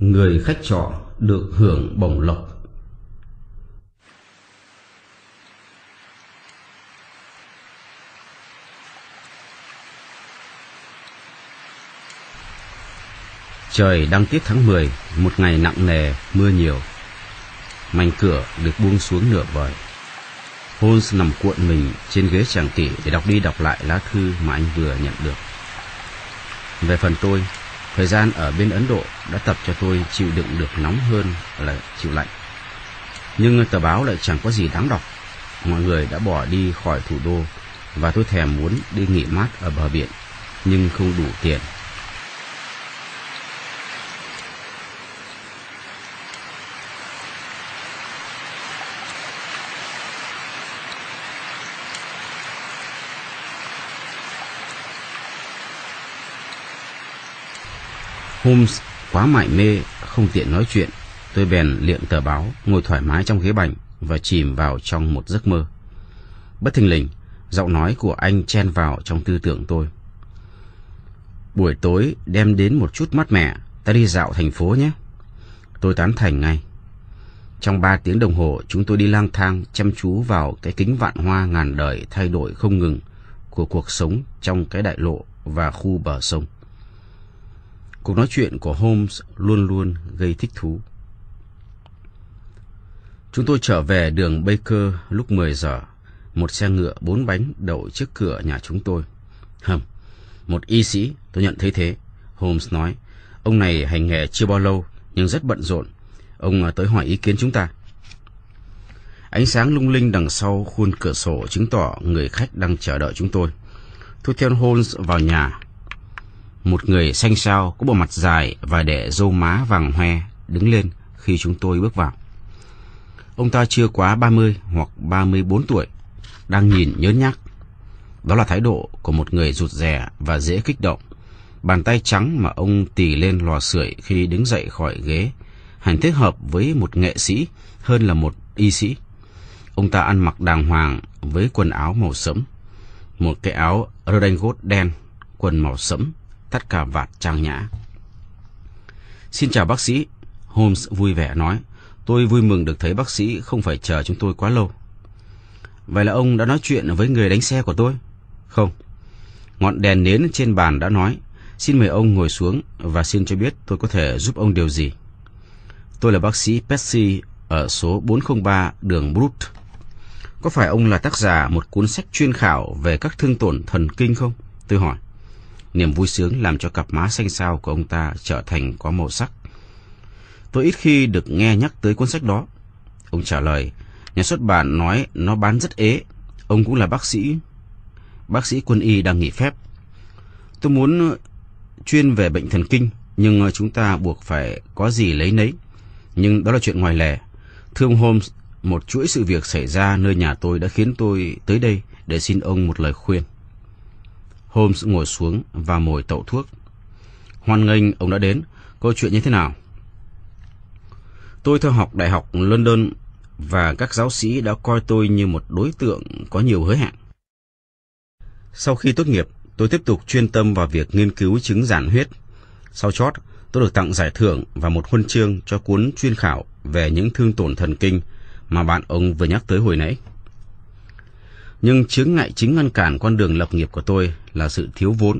người khách trọ được hưởng bổng lộc Trời đang tiết tháng 10, một ngày nặng nề, mưa nhiều. Mành cửa được buông xuống nửa vời. Holmes nằm cuộn mình trên ghế chàng tỉ để đọc đi đọc lại lá thư mà anh vừa nhận được. Về phần tôi, Thời gian ở bên Ấn Độ đã tập cho tôi chịu đựng được nóng hơn là chịu lạnh. Nhưng tờ báo lại chẳng có gì đáng đọc. Mọi người đã bỏ đi khỏi thủ đô và tôi thèm muốn đi nghỉ mát ở bờ biển, nhưng không đủ tiền Holmes quá mải mê, không tiện nói chuyện. Tôi bèn liệng tờ báo, ngồi thoải mái trong ghế bành và chìm vào trong một giấc mơ. Bất thình lình, giọng nói của anh chen vào trong tư tưởng tôi. Buổi tối đem đến một chút mát mẻ, ta đi dạo thành phố nhé. Tôi tán thành ngay. Trong ba tiếng đồng hồ, chúng tôi đi lang thang, chăm chú vào cái kính vạn hoa ngàn đời thay đổi không ngừng của cuộc sống trong cái đại lộ và khu bờ sông. Cuộc nói chuyện của Holmes luôn luôn gây thích thú. Chúng tôi trở về đường Baker lúc 10 giờ. Một xe ngựa bốn bánh đậu trước cửa nhà chúng tôi. Hầm, một y sĩ, tôi nhận thấy thế. Holmes nói, ông này hành nghề chưa bao lâu, nhưng rất bận rộn. Ông ờ, tới hỏi ý kiến chúng ta. Ánh sáng lung linh đằng sau khuôn cửa sổ chứng tỏ người khách đang chờ đợi chúng tôi. Tôi theo Holmes vào nhà, một người xanh xao có bộ mặt dài và để râu má vàng hoe đứng lên khi chúng tôi bước vào. Ông ta chưa quá 30 hoặc 34 tuổi, đang nhìn nhớ nhác. Đó là thái độ của một người rụt rè và dễ kích động. Bàn tay trắng mà ông tì lên lò sưởi khi đứng dậy khỏi ghế, hành thích hợp với một nghệ sĩ hơn là một y sĩ. Ông ta ăn mặc đàng hoàng với quần áo màu sẫm, một cái áo redingot đen, quần màu sẫm tất cả vạt trang nhã. Xin chào bác sĩ, Holmes vui vẻ nói. Tôi vui mừng được thấy bác sĩ không phải chờ chúng tôi quá lâu. Vậy là ông đã nói chuyện với người đánh xe của tôi? Không. Ngọn đèn nến trên bàn đã nói. Xin mời ông ngồi xuống và xin cho biết tôi có thể giúp ông điều gì. Tôi là bác sĩ Percy ở số 403 đường Brut. Có phải ông là tác giả một cuốn sách chuyên khảo về các thương tổn thần kinh không? Tôi hỏi. Niềm vui sướng làm cho cặp má xanh xao của ông ta trở thành có màu sắc. Tôi ít khi được nghe nhắc tới cuốn sách đó. Ông trả lời, nhà xuất bản nói nó bán rất ế. Ông cũng là bác sĩ. Bác sĩ quân y đang nghỉ phép. Tôi muốn chuyên về bệnh thần kinh, nhưng chúng ta buộc phải có gì lấy nấy. Nhưng đó là chuyện ngoài lề. Thưa ông Holmes, một chuỗi sự việc xảy ra nơi nhà tôi đã khiến tôi tới đây để xin ông một lời khuyên. Holmes ngồi xuống và mồi tẩu thuốc. Hoan nghênh ông đã đến. Câu chuyện như thế nào? Tôi theo học Đại học London và các giáo sĩ đã coi tôi như một đối tượng có nhiều hứa hẹn. Sau khi tốt nghiệp, tôi tiếp tục chuyên tâm vào việc nghiên cứu chứng giản huyết. Sau chót, tôi được tặng giải thưởng và một huân chương cho cuốn chuyên khảo về những thương tổn thần kinh mà bạn ông vừa nhắc tới hồi nãy. Nhưng chướng ngại chính ngăn cản con đường lập nghiệp của tôi là sự thiếu vốn.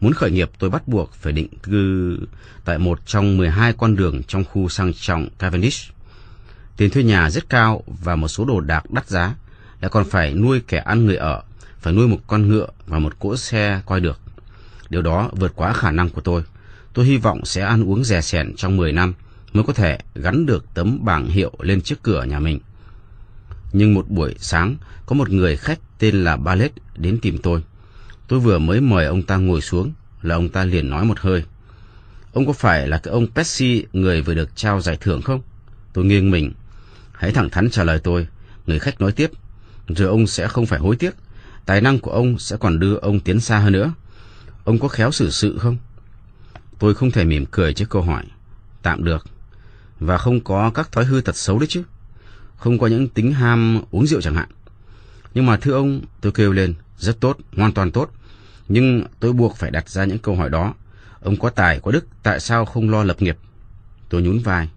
Muốn khởi nghiệp tôi bắt buộc phải định cư tại một trong 12 con đường trong khu sang trọng Cavendish. Tiền thuê nhà rất cao và một số đồ đạc đắt giá, lại còn phải nuôi kẻ ăn người ở, phải nuôi một con ngựa và một cỗ xe quay được. Điều đó vượt quá khả năng của tôi. Tôi hy vọng sẽ ăn uống rẻ sẻn trong 10 năm mới có thể gắn được tấm bảng hiệu lên trước cửa nhà mình nhưng một buổi sáng có một người khách tên là Ballet đến tìm tôi. Tôi vừa mới mời ông ta ngồi xuống là ông ta liền nói một hơi. Ông có phải là cái ông Pepsi người vừa được trao giải thưởng không? Tôi nghiêng mình. Hãy thẳng thắn trả lời tôi. Người khách nói tiếp. Rồi ông sẽ không phải hối tiếc. Tài năng của ông sẽ còn đưa ông tiến xa hơn nữa. Ông có khéo xử sự không? Tôi không thể mỉm cười trước câu hỏi. Tạm được. Và không có các thói hư tật xấu đấy chứ không có những tính ham uống rượu chẳng hạn. Nhưng mà thưa ông, tôi kêu lên, rất tốt, hoàn toàn tốt. Nhưng tôi buộc phải đặt ra những câu hỏi đó. Ông có tài, có đức, tại sao không lo lập nghiệp? Tôi nhún vai.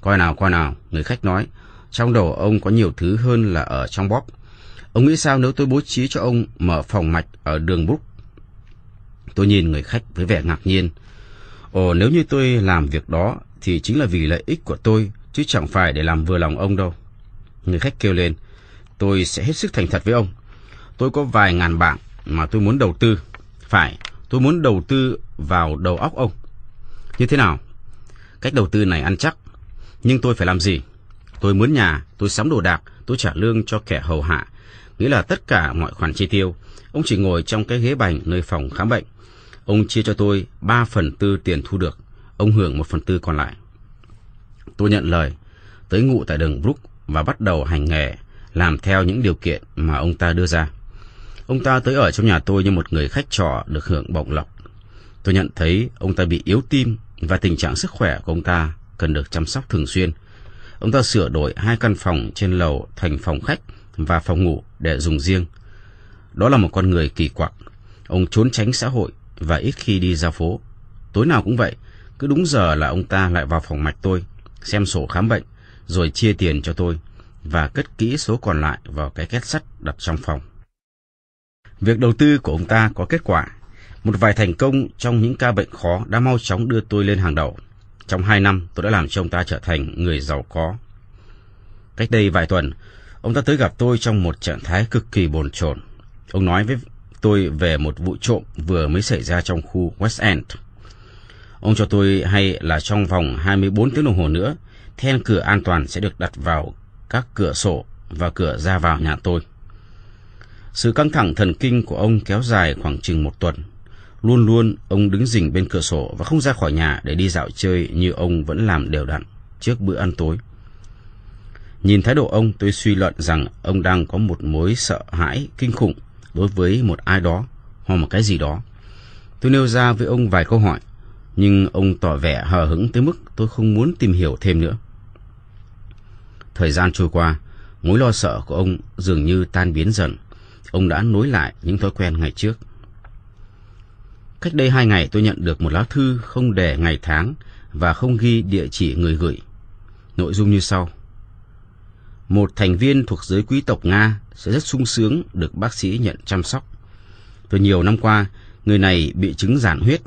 Coi nào, coi nào, người khách nói, trong đầu ông có nhiều thứ hơn là ở trong bóp. Ông nghĩ sao nếu tôi bố trí cho ông mở phòng mạch ở đường bút Tôi nhìn người khách với vẻ ngạc nhiên. Ồ, nếu như tôi làm việc đó thì chính là vì lợi ích của tôi, chứ chẳng phải để làm vừa lòng ông đâu. Người khách kêu lên, tôi sẽ hết sức thành thật với ông. Tôi có vài ngàn bảng mà tôi muốn đầu tư. Phải, tôi muốn đầu tư vào đầu óc ông. Như thế nào? Cách đầu tư này ăn chắc. Nhưng tôi phải làm gì? Tôi muốn nhà, tôi sắm đồ đạc, tôi trả lương cho kẻ hầu hạ. Nghĩa là tất cả mọi khoản chi tiêu. Ông chỉ ngồi trong cái ghế bành nơi phòng khám bệnh. Ông chia cho tôi ba phần tư tiền thu được. Ông hưởng một phần tư còn lại. Tôi nhận lời, tới ngụ tại đường Brook và bắt đầu hành nghề, làm theo những điều kiện mà ông ta đưa ra. Ông ta tới ở trong nhà tôi như một người khách trọ được hưởng bổng lộc. Tôi nhận thấy ông ta bị yếu tim và tình trạng sức khỏe của ông ta cần được chăm sóc thường xuyên. Ông ta sửa đổi hai căn phòng trên lầu thành phòng khách và phòng ngủ để dùng riêng. Đó là một con người kỳ quặc. Ông trốn tránh xã hội và ít khi đi ra phố. Tối nào cũng vậy, cứ đúng giờ là ông ta lại vào phòng mạch tôi, xem sổ khám bệnh rồi chia tiền cho tôi và cất kỹ số còn lại vào cái két sắt đặt trong phòng. Việc đầu tư của ông ta có kết quả. Một vài thành công trong những ca bệnh khó đã mau chóng đưa tôi lên hàng đầu. Trong hai năm, tôi đã làm cho ông ta trở thành người giàu có. Cách đây vài tuần, ông ta tới gặp tôi trong một trạng thái cực kỳ bồn chồn. Ông nói với tôi về một vụ trộm vừa mới xảy ra trong khu West End. Ông cho tôi hay là trong vòng 24 tiếng đồng hồ nữa, then cửa an toàn sẽ được đặt vào các cửa sổ và cửa ra vào nhà tôi. Sự căng thẳng thần kinh của ông kéo dài khoảng chừng một tuần. Luôn luôn ông đứng rình bên cửa sổ và không ra khỏi nhà để đi dạo chơi như ông vẫn làm đều đặn trước bữa ăn tối. Nhìn thái độ ông, tôi suy luận rằng ông đang có một mối sợ hãi kinh khủng đối với một ai đó hoặc một cái gì đó. Tôi nêu ra với ông vài câu hỏi, nhưng ông tỏ vẻ hờ hững tới mức tôi không muốn tìm hiểu thêm nữa. Thời gian trôi qua, mối lo sợ của ông dường như tan biến dần. Ông đã nối lại những thói quen ngày trước. Cách đây hai ngày tôi nhận được một lá thư không đề ngày tháng và không ghi địa chỉ người gửi. Nội dung như sau. Một thành viên thuộc giới quý tộc Nga sẽ rất sung sướng được bác sĩ nhận chăm sóc. Từ nhiều năm qua, người này bị chứng giản huyết.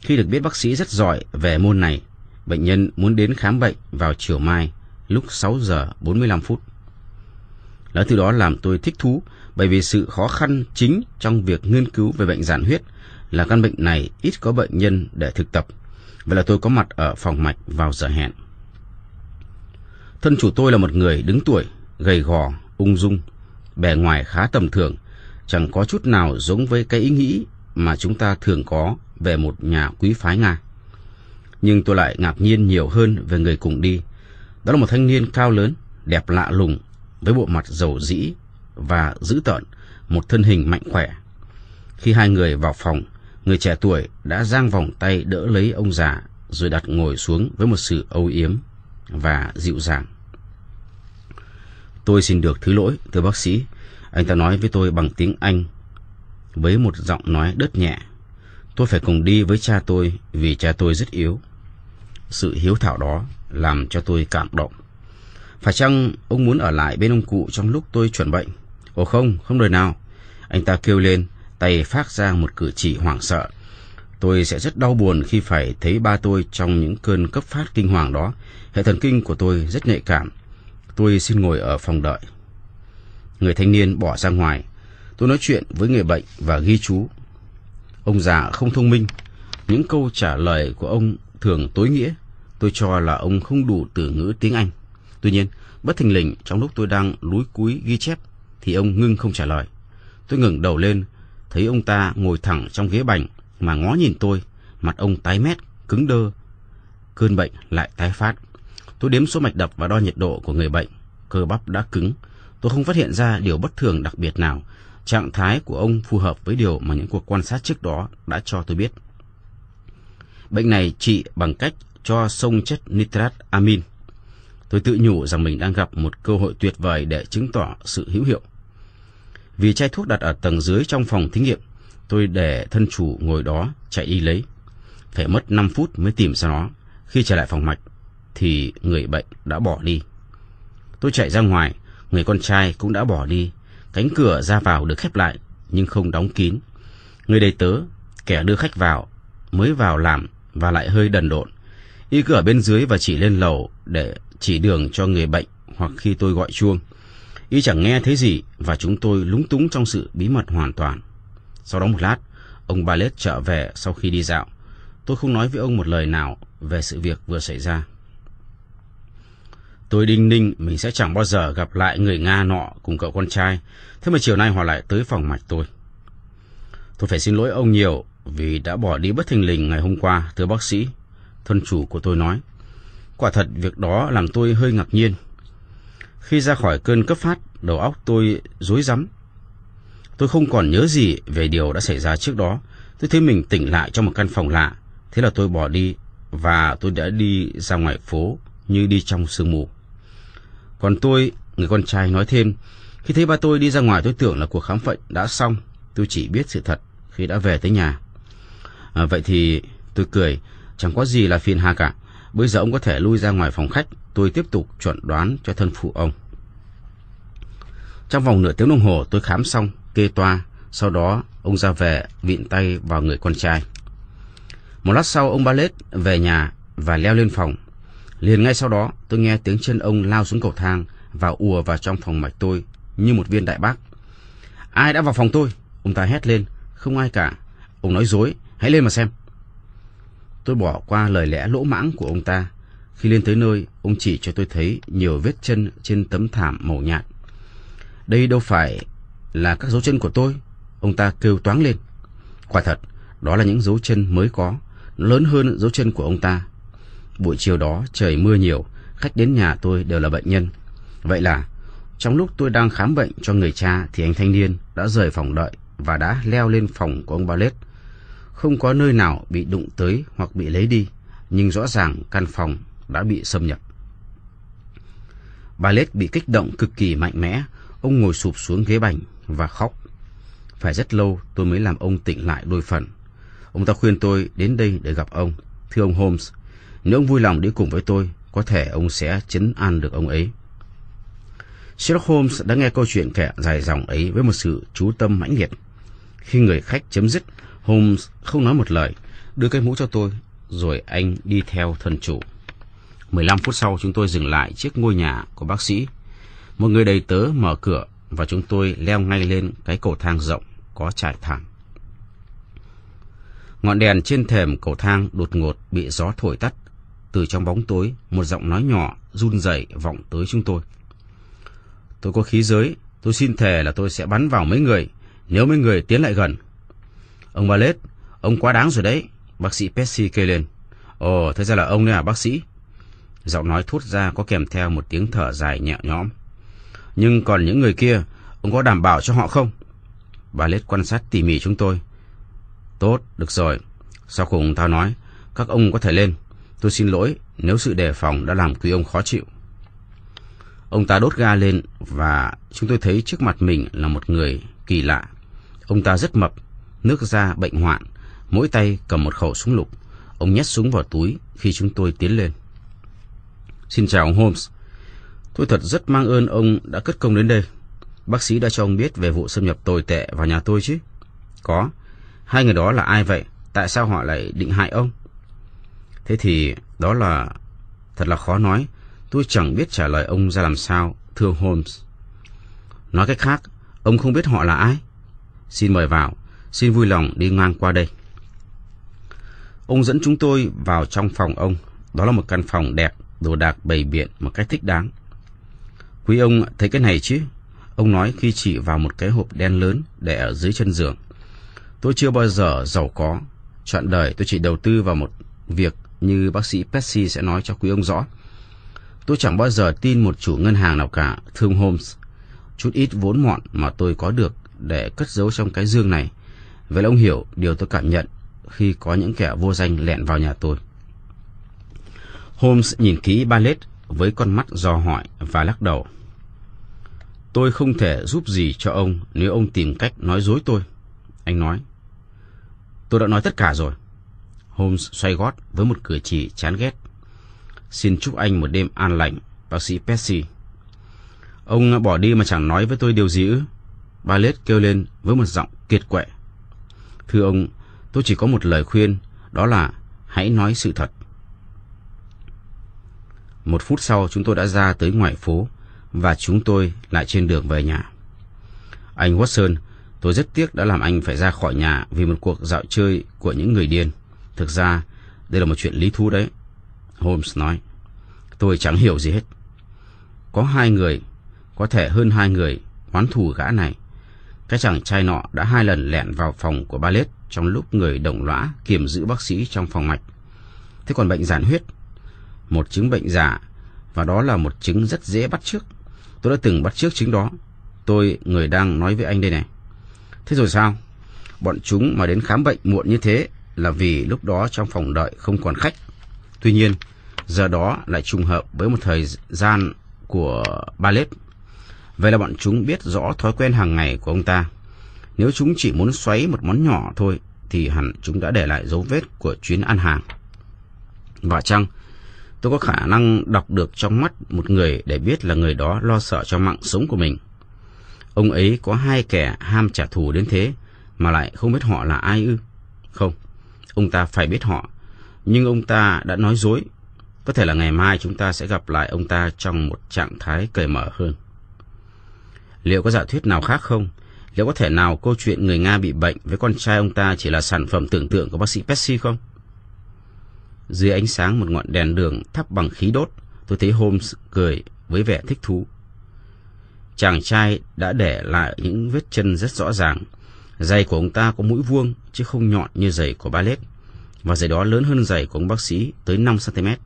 Khi được biết bác sĩ rất giỏi về môn này, bệnh nhân muốn đến khám bệnh vào chiều mai lúc 6 giờ 45 phút. Lá thư đó làm tôi thích thú bởi vì sự khó khăn chính trong việc nghiên cứu về bệnh giãn huyết là căn bệnh này ít có bệnh nhân để thực tập. Vậy là tôi có mặt ở phòng mạch vào giờ hẹn. Thân chủ tôi là một người đứng tuổi, gầy gò, ung dung, bề ngoài khá tầm thường, chẳng có chút nào giống với cái ý nghĩ mà chúng ta thường có về một nhà quý phái Nga. Nhưng tôi lại ngạc nhiên nhiều hơn về người cùng đi, đó là một thanh niên cao lớn, đẹp lạ lùng, với bộ mặt giàu dĩ và dữ tợn, một thân hình mạnh khỏe. Khi hai người vào phòng, người trẻ tuổi đã giang vòng tay đỡ lấy ông già rồi đặt ngồi xuống với một sự âu yếm và dịu dàng. Tôi xin được thứ lỗi, thưa bác sĩ. Anh ta nói với tôi bằng tiếng Anh, với một giọng nói đớt nhẹ. Tôi phải cùng đi với cha tôi vì cha tôi rất yếu. Sự hiếu thảo đó làm cho tôi cảm động. Phải chăng ông muốn ở lại bên ông cụ trong lúc tôi chuẩn bệnh? Ồ không, không đời nào. Anh ta kêu lên, tay phát ra một cử chỉ hoảng sợ. Tôi sẽ rất đau buồn khi phải thấy ba tôi trong những cơn cấp phát kinh hoàng đó. Hệ thần kinh của tôi rất nhạy cảm. Tôi xin ngồi ở phòng đợi. Người thanh niên bỏ ra ngoài. Tôi nói chuyện với người bệnh và ghi chú. Ông già không thông minh. Những câu trả lời của ông thường tối nghĩa. Tôi cho là ông không đủ từ ngữ tiếng Anh. Tuy nhiên, bất thình lình trong lúc tôi đang lúi cúi ghi chép thì ông ngưng không trả lời. Tôi ngẩng đầu lên, thấy ông ta ngồi thẳng trong ghế bành mà ngó nhìn tôi, mặt ông tái mét, cứng đơ. Cơn bệnh lại tái phát. Tôi đếm số mạch đập và đo nhiệt độ của người bệnh. Cơ bắp đã cứng. Tôi không phát hiện ra điều bất thường đặc biệt nào. Trạng thái của ông phù hợp với điều mà những cuộc quan sát trước đó đã cho tôi biết. Bệnh này trị bằng cách cho sông chất nitrat amin. Tôi tự nhủ rằng mình đang gặp một cơ hội tuyệt vời để chứng tỏ sự hữu hiệu. Vì chai thuốc đặt ở tầng dưới trong phòng thí nghiệm, tôi để thân chủ ngồi đó chạy đi lấy. Phải mất 5 phút mới tìm ra nó. Khi trở lại phòng mạch, thì người bệnh đã bỏ đi. Tôi chạy ra ngoài, người con trai cũng đã bỏ đi. Cánh cửa ra vào được khép lại, nhưng không đóng kín. Người đầy tớ, kẻ đưa khách vào, mới vào làm và lại hơi đần độn Y cứ ở bên dưới và chỉ lên lầu để chỉ đường cho người bệnh hoặc khi tôi gọi chuông. Y chẳng nghe thấy gì và chúng tôi lúng túng trong sự bí mật hoàn toàn. Sau đó một lát, ông Ballet trở về sau khi đi dạo. Tôi không nói với ông một lời nào về sự việc vừa xảy ra. Tôi đinh ninh mình sẽ chẳng bao giờ gặp lại người Nga nọ cùng cậu con trai. Thế mà chiều nay họ lại tới phòng mạch tôi. Tôi phải xin lỗi ông nhiều vì đã bỏ đi bất thình lình ngày hôm qua, thưa bác sĩ thân chủ của tôi nói. Quả thật việc đó làm tôi hơi ngạc nhiên. Khi ra khỏi cơn cấp phát, đầu óc tôi rối rắm. Tôi không còn nhớ gì về điều đã xảy ra trước đó. Tôi thấy mình tỉnh lại trong một căn phòng lạ. Thế là tôi bỏ đi và tôi đã đi ra ngoài phố như đi trong sương mù. Còn tôi, người con trai nói thêm, khi thấy ba tôi đi ra ngoài tôi tưởng là cuộc khám bệnh đã xong. Tôi chỉ biết sự thật khi đã về tới nhà. À, vậy thì tôi cười, Chẳng có gì là phiền hà cả. Bây giờ ông có thể lui ra ngoài phòng khách. Tôi tiếp tục chuẩn đoán cho thân phụ ông. Trong vòng nửa tiếng đồng hồ tôi khám xong, kê toa. Sau đó ông ra về vịn tay vào người con trai. Một lát sau ông Ballet về nhà và leo lên phòng. Liền ngay sau đó tôi nghe tiếng chân ông lao xuống cầu thang và ùa vào trong phòng mạch tôi như một viên đại bác. Ai đã vào phòng tôi? Ông ta hét lên. Không ai cả. Ông nói dối. Hãy lên mà xem. Tôi bỏ qua lời lẽ lỗ mãng của ông ta. Khi lên tới nơi, ông chỉ cho tôi thấy nhiều vết chân trên tấm thảm màu nhạt. Đây đâu phải là các dấu chân của tôi, ông ta kêu toáng lên. Quả thật, đó là những dấu chân mới có, lớn hơn dấu chân của ông ta. Buổi chiều đó trời mưa nhiều, khách đến nhà tôi đều là bệnh nhân. Vậy là, trong lúc tôi đang khám bệnh cho người cha thì anh thanh niên đã rời phòng đợi và đã leo lên phòng của ông Ballet không có nơi nào bị đụng tới hoặc bị lấy đi, nhưng rõ ràng căn phòng đã bị xâm nhập. Bà Lết bị kích động cực kỳ mạnh mẽ, ông ngồi sụp xuống ghế bành và khóc. Phải rất lâu tôi mới làm ông tỉnh lại đôi phần. Ông ta khuyên tôi đến đây để gặp ông. Thưa ông Holmes, nếu ông vui lòng đi cùng với tôi, có thể ông sẽ chấn an được ông ấy. Sherlock Holmes đã nghe câu chuyện kẻ dài dòng ấy với một sự chú tâm mãnh liệt khi người khách chấm dứt, Holmes không nói một lời, đưa cái mũ cho tôi, rồi anh đi theo thân chủ. 15 phút sau chúng tôi dừng lại trước ngôi nhà của bác sĩ. Một người đầy tớ mở cửa và chúng tôi leo ngay lên cái cầu thang rộng có trải thảm. Ngọn đèn trên thềm cầu thang đột ngột bị gió thổi tắt. Từ trong bóng tối, một giọng nói nhỏ run rẩy vọng tới chúng tôi. Tôi có khí giới, tôi xin thề là tôi sẽ bắn vào mấy người nếu mấy người tiến lại gần. Ông Ballet, ông quá đáng rồi đấy, bác sĩ Pessy kêu lên. Ồ, thế ra là ông đấy à, bác sĩ? Giọng nói thốt ra có kèm theo một tiếng thở dài nhẹ nhõm. Nhưng còn những người kia, ông có đảm bảo cho họ không? Ballet quan sát tỉ mỉ chúng tôi. Tốt, được rồi. Sau cùng tao nói, các ông có thể lên. Tôi xin lỗi nếu sự đề phòng đã làm quý ông khó chịu. Ông ta đốt ga lên và chúng tôi thấy trước mặt mình là một người kỳ lạ Ông ta rất mập, nước da bệnh hoạn, mỗi tay cầm một khẩu súng lục. Ông nhét súng vào túi khi chúng tôi tiến lên. Xin chào ông Holmes. Tôi thật rất mang ơn ông đã cất công đến đây. Bác sĩ đã cho ông biết về vụ xâm nhập tồi tệ vào nhà tôi chứ? Có. Hai người đó là ai vậy? Tại sao họ lại định hại ông? Thế thì đó là... Thật là khó nói. Tôi chẳng biết trả lời ông ra làm sao, thưa Holmes. Nói cách khác, ông không biết họ là ai? Xin mời vào, xin vui lòng đi ngang qua đây. Ông dẫn chúng tôi vào trong phòng ông. Đó là một căn phòng đẹp, đồ đạc bày biện một cách thích đáng. Quý ông thấy cái này chứ? Ông nói khi chỉ vào một cái hộp đen lớn để ở dưới chân giường. Tôi chưa bao giờ giàu có. Chọn đời tôi chỉ đầu tư vào một việc như bác sĩ Percy sẽ nói cho quý ông rõ. Tôi chẳng bao giờ tin một chủ ngân hàng nào cả, thương Holmes. Chút ít vốn mọn mà tôi có được để cất giấu trong cái dương này. Vậy là ông hiểu điều tôi cảm nhận khi có những kẻ vô danh lẻn vào nhà tôi. Holmes nhìn kỹ Ballet với con mắt dò hỏi và lắc đầu. Tôi không thể giúp gì cho ông nếu ông tìm cách nói dối tôi. Anh nói. Tôi đã nói tất cả rồi. Holmes xoay gót với một cử chỉ chán ghét. Xin chúc anh một đêm an lành, bác sĩ Percy. Ông bỏ đi mà chẳng nói với tôi điều gì ư? Ballet kêu lên với một giọng kiệt quệ. Thưa ông, tôi chỉ có một lời khuyên, đó là hãy nói sự thật. Một phút sau chúng tôi đã ra tới ngoài phố và chúng tôi lại trên đường về nhà. Anh Watson, tôi rất tiếc đã làm anh phải ra khỏi nhà vì một cuộc dạo chơi của những người điên. Thực ra, đây là một chuyện lý thú đấy. Holmes nói, tôi chẳng hiểu gì hết. Có hai người, có thể hơn hai người, oán thù gã này cái chàng trai nọ đã hai lần lẻn vào phòng của ba Ballet trong lúc người đồng lõa kiểm giữ bác sĩ trong phòng mạch. Thế còn bệnh giản huyết, một chứng bệnh giả và đó là một chứng rất dễ bắt trước. Tôi đã từng bắt trước chứng đó. Tôi người đang nói với anh đây này. Thế rồi sao? Bọn chúng mà đến khám bệnh muộn như thế là vì lúc đó trong phòng đợi không còn khách. Tuy nhiên, giờ đó lại trùng hợp với một thời gian của ba ballet Vậy là bọn chúng biết rõ thói quen hàng ngày của ông ta. Nếu chúng chỉ muốn xoáy một món nhỏ thôi thì hẳn chúng đã để lại dấu vết của chuyến ăn hàng. Và chăng, tôi có khả năng đọc được trong mắt một người để biết là người đó lo sợ cho mạng sống của mình. Ông ấy có hai kẻ ham trả thù đến thế mà lại không biết họ là ai ư? Không, ông ta phải biết họ, nhưng ông ta đã nói dối. Có thể là ngày mai chúng ta sẽ gặp lại ông ta trong một trạng thái cởi mở hơn. Liệu có giả thuyết nào khác không? Liệu có thể nào câu chuyện người Nga bị bệnh với con trai ông ta chỉ là sản phẩm tưởng tượng của bác sĩ Pepsi không? Dưới ánh sáng một ngọn đèn đường thắp bằng khí đốt, tôi thấy Holmes cười với vẻ thích thú. Chàng trai đã để lại những vết chân rất rõ ràng. Giày của ông ta có mũi vuông chứ không nhọn như giày của ballet và giày đó lớn hơn giày của ông bác sĩ tới 5cm.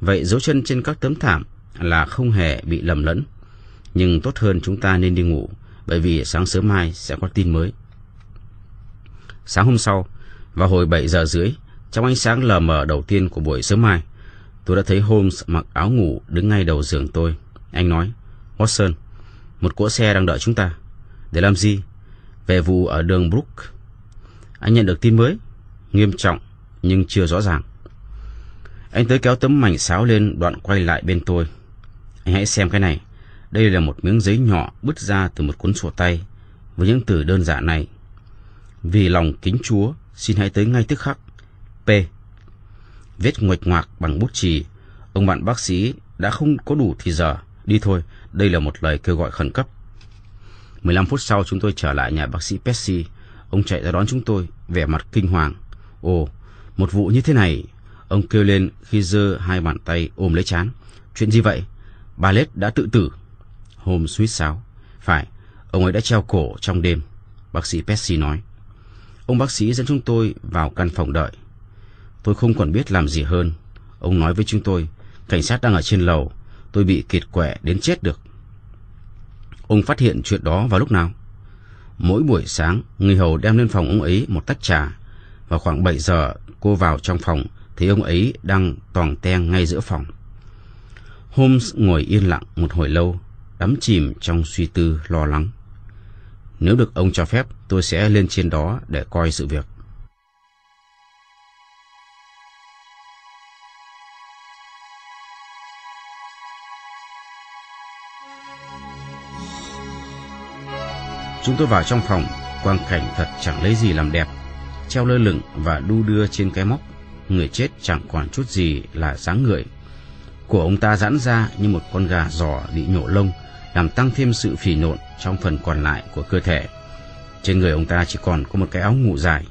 Vậy dấu chân trên các tấm thảm là không hề bị lầm lẫn nhưng tốt hơn chúng ta nên đi ngủ, bởi vì sáng sớm mai sẽ có tin mới. Sáng hôm sau, vào hồi 7 giờ rưỡi, trong ánh sáng lờ mờ đầu tiên của buổi sớm mai, tôi đã thấy Holmes mặc áo ngủ đứng ngay đầu giường tôi. Anh nói, Watson, một cỗ xe đang đợi chúng ta. Để làm gì? Về vụ ở đường Brook. Anh nhận được tin mới, nghiêm trọng nhưng chưa rõ ràng. Anh tới kéo tấm mảnh sáo lên đoạn quay lại bên tôi. Anh hãy xem cái này. Đây là một miếng giấy nhỏ bứt ra từ một cuốn sổ tay với những từ đơn giản này. Vì lòng kính Chúa, xin hãy tới ngay tức khắc. P. Viết nguệch ngoạc bằng bút chì, ông bạn bác sĩ đã không có đủ thì giờ. Đi thôi, đây là một lời kêu gọi khẩn cấp. 15 phút sau chúng tôi trở lại nhà bác sĩ Pepsi. Ông chạy ra đón chúng tôi, vẻ mặt kinh hoàng. Ồ, một vụ như thế này. Ông kêu lên khi giơ hai bàn tay ôm lấy chán. Chuyện gì vậy? Bà Lết đã tự tử hôm suýt sáo. Phải, ông ấy đã treo cổ trong đêm, bác sĩ Pesci nói. Ông bác sĩ dẫn chúng tôi vào căn phòng đợi. Tôi không còn biết làm gì hơn. Ông nói với chúng tôi, cảnh sát đang ở trên lầu, tôi bị kiệt quệ đến chết được. Ông phát hiện chuyện đó vào lúc nào? Mỗi buổi sáng, người hầu đem lên phòng ông ấy một tách trà. Và khoảng 7 giờ, cô vào trong phòng, thấy ông ấy đang toàn ten ngay giữa phòng. Holmes ngồi yên lặng một hồi lâu, đắm chìm trong suy tư lo lắng. Nếu được ông cho phép, tôi sẽ lên trên đó để coi sự việc. Chúng tôi vào trong phòng, quang cảnh thật chẳng lấy gì làm đẹp. Treo lơ lửng và đu đưa trên cái móc, người chết chẳng còn chút gì là sáng người. Của ông ta giãn ra như một con gà giò bị nhổ lông, làm tăng thêm sự phì nộn trong phần còn lại của cơ thể. Trên người ông ta chỉ còn có một cái áo ngủ dài.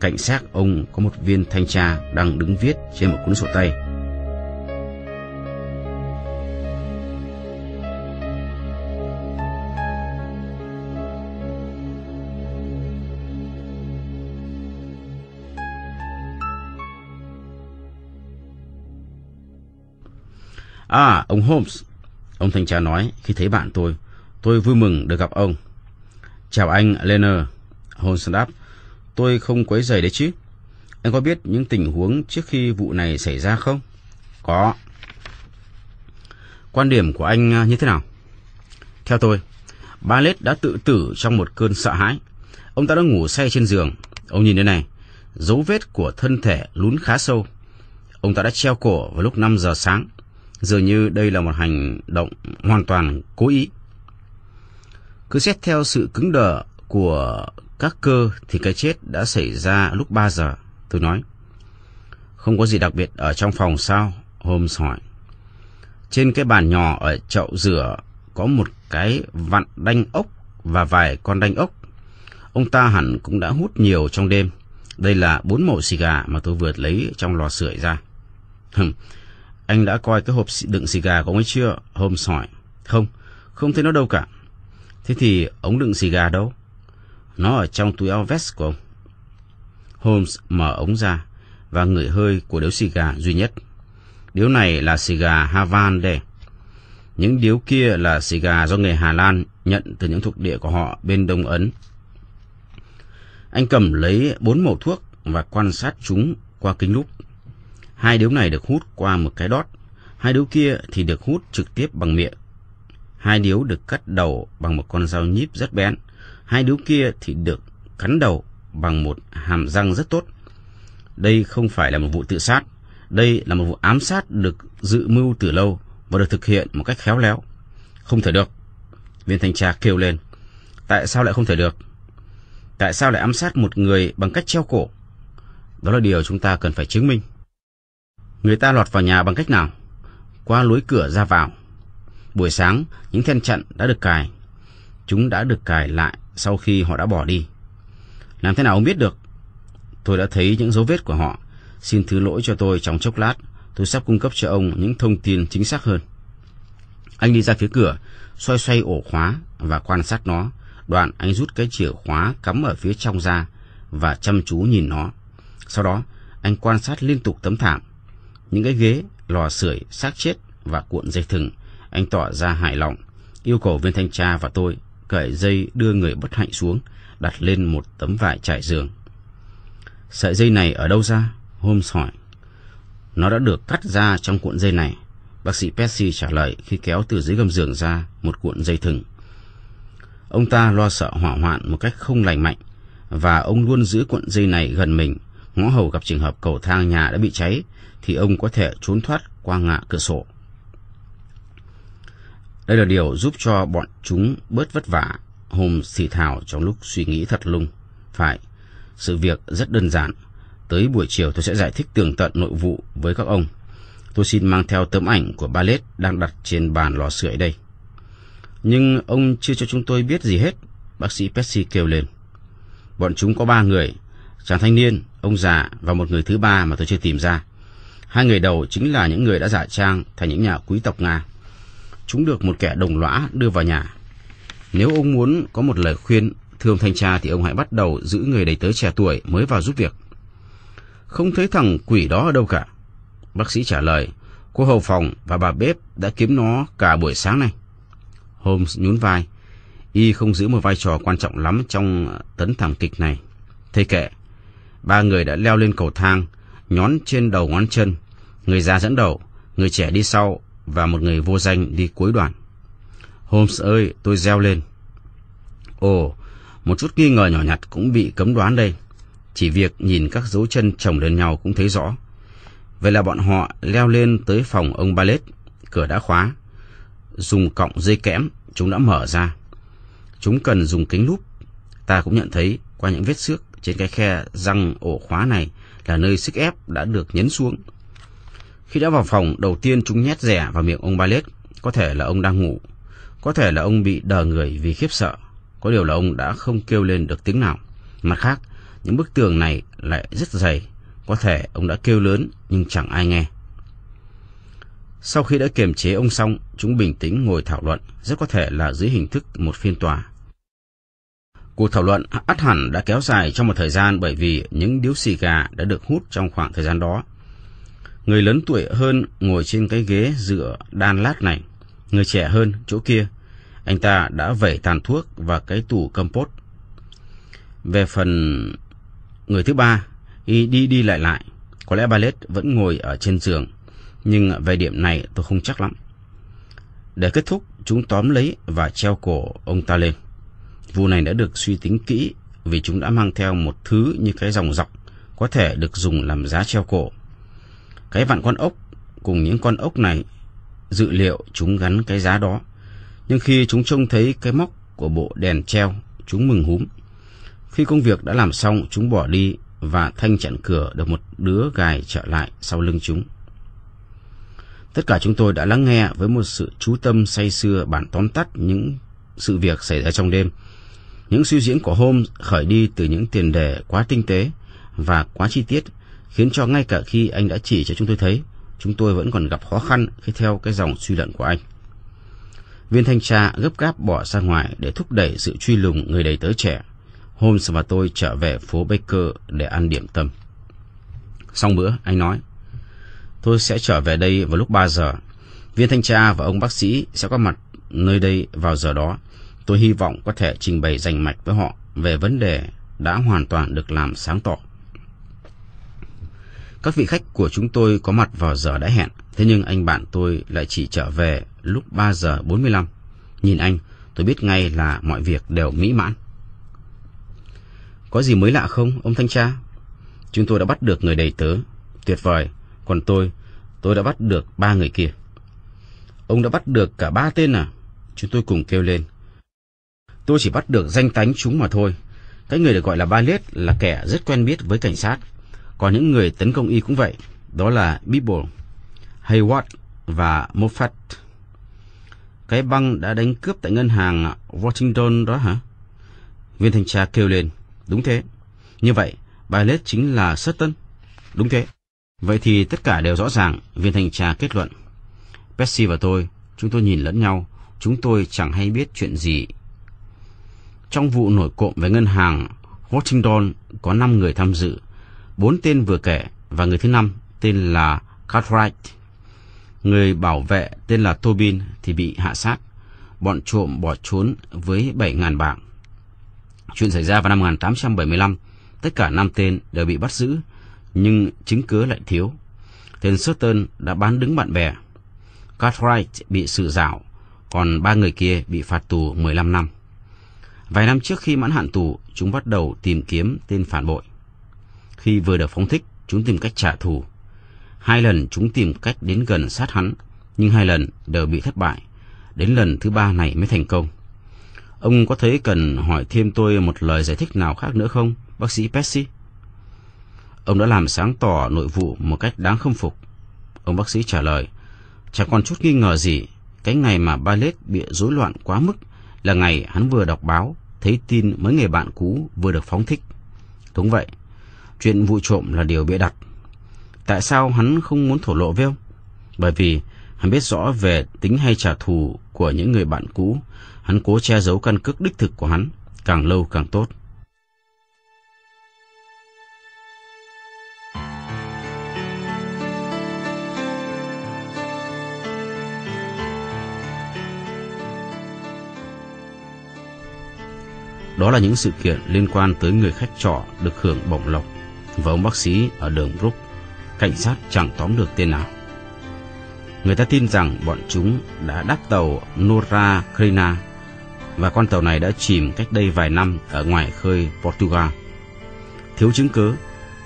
Cạnh xác ông có một viên thanh tra đang đứng viết trên một cuốn sổ tay. À, ông Holmes, Ông thanh tra nói khi thấy bạn tôi. Tôi vui mừng được gặp ông. Chào anh, Leonard. Holmes đáp. Tôi không quấy giày đấy chứ. Anh có biết những tình huống trước khi vụ này xảy ra không? Có. Quan điểm của anh à, như thế nào? Theo tôi, Ballet đã tự tử trong một cơn sợ hãi. Ông ta đã ngủ say trên giường. Ông nhìn đây này, dấu vết của thân thể lún khá sâu. Ông ta đã treo cổ vào lúc 5 giờ sáng dường như đây là một hành động hoàn toàn cố ý. Cứ xét theo sự cứng đờ của các cơ thì cái chết đã xảy ra lúc 3 giờ, tôi nói. Không có gì đặc biệt ở trong phòng sao? Holmes hỏi. Trên cái bàn nhỏ ở chậu rửa có một cái vặn đanh ốc và vài con đanh ốc. Ông ta hẳn cũng đã hút nhiều trong đêm. Đây là bốn mẩu xì gà mà tôi vừa lấy trong lò sưởi ra. Anh đã coi cái hộp đựng xì gà của ông ấy chưa? Holmes hỏi. Không, không thấy nó đâu cả. Thế thì ống đựng xì gà đâu? Nó ở trong túi áo vest của ông. Holmes mở ống ra và ngửi hơi của điếu xì gà duy nhất. Điếu này là xì gà Havan Những điếu kia là xì gà do người Hà Lan nhận từ những thuộc địa của họ bên Đông Ấn. Anh cầm lấy bốn mẩu thuốc và quan sát chúng qua kính lúp. Hai điếu này được hút qua một cái đót, hai điếu kia thì được hút trực tiếp bằng miệng. Hai điếu được cắt đầu bằng một con dao nhíp rất bén, hai điếu kia thì được cắn đầu bằng một hàm răng rất tốt. Đây không phải là một vụ tự sát, đây là một vụ ám sát được dự mưu từ lâu và được thực hiện một cách khéo léo. Không thể được. Viên thanh tra kêu lên. Tại sao lại không thể được? Tại sao lại ám sát một người bằng cách treo cổ? Đó là điều chúng ta cần phải chứng minh. Người ta lọt vào nhà bằng cách nào? Qua lối cửa ra vào. Buổi sáng, những then chặn đã được cài. Chúng đã được cài lại sau khi họ đã bỏ đi. Làm thế nào ông biết được? Tôi đã thấy những dấu vết của họ. Xin thứ lỗi cho tôi trong chốc lát. Tôi sắp cung cấp cho ông những thông tin chính xác hơn. Anh đi ra phía cửa, xoay xoay ổ khóa và quan sát nó. Đoạn anh rút cái chìa khóa cắm ở phía trong ra và chăm chú nhìn nó. Sau đó, anh quan sát liên tục tấm thảm những cái ghế, lò sưởi, xác chết và cuộn dây thừng. Anh tỏ ra hài lòng, yêu cầu viên thanh tra và tôi cởi dây đưa người bất hạnh xuống, đặt lên một tấm vải trải giường. Sợi dây này ở đâu ra? Holmes hỏi. Nó đã được cắt ra trong cuộn dây này. Bác sĩ Percy trả lời khi kéo từ dưới gầm giường ra một cuộn dây thừng. Ông ta lo sợ hỏa hoạn một cách không lành mạnh và ông luôn giữ cuộn dây này gần mình. Ngõ hầu gặp trường hợp cầu thang nhà đã bị cháy thì ông có thể trốn thoát qua ngã cửa sổ. Đây là điều giúp cho bọn chúng bớt vất vả, Holmes xì thào trong lúc suy nghĩ thật lung. Phải, sự việc rất đơn giản. Tới buổi chiều tôi sẽ giải thích tường tận nội vụ với các ông. Tôi xin mang theo tấm ảnh của ba lết đang đặt trên bàn lò sưởi đây. Nhưng ông chưa cho chúng tôi biết gì hết, bác sĩ Percy kêu lên. Bọn chúng có ba người, chàng thanh niên, ông già và một người thứ ba mà tôi chưa tìm ra. Hai người đầu chính là những người đã giả trang thành những nhà quý tộc Nga. Chúng được một kẻ đồng lõa đưa vào nhà. Nếu ông muốn có một lời khuyên, thưa ông thanh tra thì ông hãy bắt đầu giữ người đầy tớ trẻ tuổi mới vào giúp việc. Không thấy thằng quỷ đó ở đâu cả. Bác sĩ trả lời, cô hầu phòng và bà bếp đã kiếm nó cả buổi sáng nay. Holmes nhún vai. Y không giữ một vai trò quan trọng lắm trong tấn thảm kịch này. Thế kệ, ba người đã leo lên cầu thang, nhón trên đầu ngón chân, người già dẫn đầu, người trẻ đi sau và một người vô danh đi cuối đoàn. Holmes ơi, tôi reo lên. Ồ, một chút nghi ngờ nhỏ nhặt cũng bị cấm đoán đây. Chỉ việc nhìn các dấu chân chồng lên nhau cũng thấy rõ. Vậy là bọn họ leo lên tới phòng ông Ballet, cửa đã khóa. Dùng cọng dây kẽm, chúng đã mở ra. Chúng cần dùng kính lúp. Ta cũng nhận thấy qua những vết xước trên cái khe răng ổ khóa này là nơi sức ép đã được nhấn xuống khi đã vào phòng, đầu tiên chúng nhét rẻ vào miệng ông balet Có thể là ông đang ngủ. Có thể là ông bị đờ người vì khiếp sợ. Có điều là ông đã không kêu lên được tiếng nào. Mặt khác, những bức tường này lại rất dày. Có thể ông đã kêu lớn nhưng chẳng ai nghe. Sau khi đã kiềm chế ông xong, chúng bình tĩnh ngồi thảo luận, rất có thể là dưới hình thức một phiên tòa. Cuộc thảo luận ắt hẳn đã kéo dài trong một thời gian bởi vì những điếu xì gà đã được hút trong khoảng thời gian đó. Người lớn tuổi hơn ngồi trên cái ghế dựa đan lát này, người trẻ hơn chỗ kia. Anh ta đã vẩy tàn thuốc và cái tủ compost. Về phần người thứ ba, y đi đi lại lại. Có lẽ Ballet vẫn ngồi ở trên giường, nhưng về điểm này tôi không chắc lắm. Để kết thúc, chúng tóm lấy và treo cổ ông ta lên. Vụ này đã được suy tính kỹ vì chúng đã mang theo một thứ như cái dòng dọc có thể được dùng làm giá treo cổ. Cái vạn con ốc cùng những con ốc này dự liệu chúng gắn cái giá đó. Nhưng khi chúng trông thấy cái móc của bộ đèn treo, chúng mừng húm. Khi công việc đã làm xong, chúng bỏ đi và thanh chặn cửa được một đứa gài trở lại sau lưng chúng. Tất cả chúng tôi đã lắng nghe với một sự chú tâm say sưa bản tóm tắt những sự việc xảy ra trong đêm. Những suy diễn của Holmes khởi đi từ những tiền đề quá tinh tế và quá chi tiết khiến cho ngay cả khi anh đã chỉ cho chúng tôi thấy, chúng tôi vẫn còn gặp khó khăn khi theo cái dòng suy luận của anh. Viên thanh tra gấp gáp bỏ ra ngoài để thúc đẩy sự truy lùng người đầy tớ trẻ. Holmes và tôi trở về phố Baker để ăn điểm tâm. Xong bữa, anh nói, tôi sẽ trở về đây vào lúc 3 giờ. Viên thanh tra và ông bác sĩ sẽ có mặt nơi đây vào giờ đó. Tôi hy vọng có thể trình bày rành mạch với họ về vấn đề đã hoàn toàn được làm sáng tỏ. Các vị khách của chúng tôi có mặt vào giờ đã hẹn, thế nhưng anh bạn tôi lại chỉ trở về lúc 3 giờ 45. Nhìn anh, tôi biết ngay là mọi việc đều mỹ mãn. Có gì mới lạ không, ông thanh tra? Chúng tôi đã bắt được người đầy tớ. Tuyệt vời. Còn tôi, tôi đã bắt được ba người kia. Ông đã bắt được cả ba tên à? Chúng tôi cùng kêu lên. Tôi chỉ bắt được danh tánh chúng mà thôi. Cái người được gọi là Ba Liết là kẻ rất quen biết với cảnh sát. Còn những người tấn công y cũng vậy, đó là Bible Hayward và Moffat. Cái băng đã đánh cướp tại ngân hàng Washington đó hả? Viên thanh tra kêu lên, đúng thế. Như vậy, Ballet chính là Sutton. Đúng thế. Vậy thì tất cả đều rõ ràng, viên thanh tra kết luận. Percy và tôi, chúng tôi nhìn lẫn nhau, chúng tôi chẳng hay biết chuyện gì. Trong vụ nổi cộm về ngân hàng Washington có 5 người tham dự, bốn tên vừa kể và người thứ năm tên là Cartwright. Người bảo vệ tên là Tobin thì bị hạ sát. Bọn trộm bỏ trốn với 7.000 bảng. Chuyện xảy ra vào năm 1875, tất cả năm tên đều bị bắt giữ, nhưng chứng cứ lại thiếu. Tên Sutton đã bán đứng bạn bè. Cartwright bị sự rảo, còn ba người kia bị phạt tù 15 năm. Vài năm trước khi mãn hạn tù, chúng bắt đầu tìm kiếm tên phản bội. Khi vừa được phóng thích, chúng tìm cách trả thù. Hai lần chúng tìm cách đến gần sát hắn, nhưng hai lần đều bị thất bại. Đến lần thứ ba này mới thành công. Ông có thấy cần hỏi thêm tôi một lời giải thích nào khác nữa không, bác sĩ Pessy? Ông đã làm sáng tỏ nội vụ một cách đáng khâm phục. Ông bác sĩ trả lời, chẳng còn chút nghi ngờ gì. Cái ngày mà Ballet bị rối loạn quá mức là ngày hắn vừa đọc báo, thấy tin mấy người bạn cũ vừa được phóng thích. Đúng vậy, Chuyện vụ trộm là điều bịa đặt. Tại sao hắn không muốn thổ lộ với ông? Bởi vì hắn biết rõ về tính hay trả thù của những người bạn cũ. Hắn cố che giấu căn cước đích thực của hắn. Càng lâu càng tốt. Đó là những sự kiện liên quan tới người khách trọ được hưởng bổng lộc và ông bác sĩ ở đường Brook, cảnh sát chẳng tóm được tên nào. Người ta tin rằng bọn chúng đã đắp tàu Nora Krina và con tàu này đã chìm cách đây vài năm ở ngoài khơi Portugal. Thiếu chứng cứ,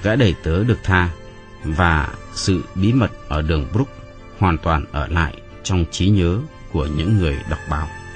gã đẩy tớ được tha và sự bí mật ở đường Brook hoàn toàn ở lại trong trí nhớ của những người đọc báo.